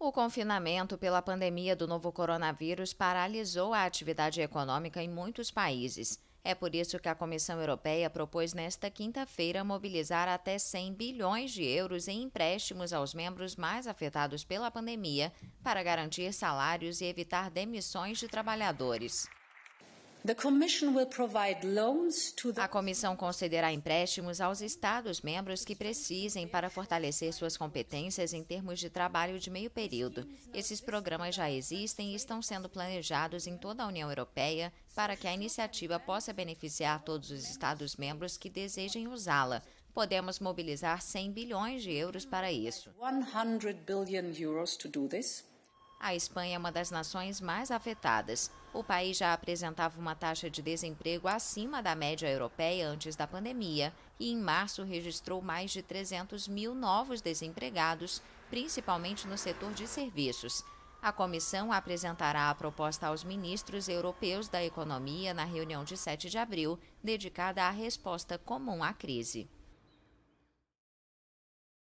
O confinamento pela pandemia do novo coronavírus paralisou a atividade econômica em muitos países. É por isso que a Comissão Europeia propôs nesta quinta-feira mobilizar até 100 bilhões de euros em empréstimos aos membros mais afetados pela pandemia para garantir salários e evitar demissões de trabalhadores. A comissão concederá empréstimos aos Estados-membros que precisem para fortalecer suas competências em termos de trabalho de meio período. Esses programas já existem e estão sendo planejados em toda a União Europeia para que a iniciativa possa beneficiar todos os Estados-membros que desejem usá-la. Podemos mobilizar 100 bilhões de euros para isso. 100 bilhões de euros para isso. A Espanha é uma das nações mais afetadas. O país já apresentava uma taxa de desemprego acima da média europeia antes da pandemia e, em março, registrou mais de 300 mil novos desempregados, principalmente no setor de serviços. A comissão apresentará a proposta aos ministros europeus da economia na reunião de 7 de abril, dedicada à resposta comum à crise.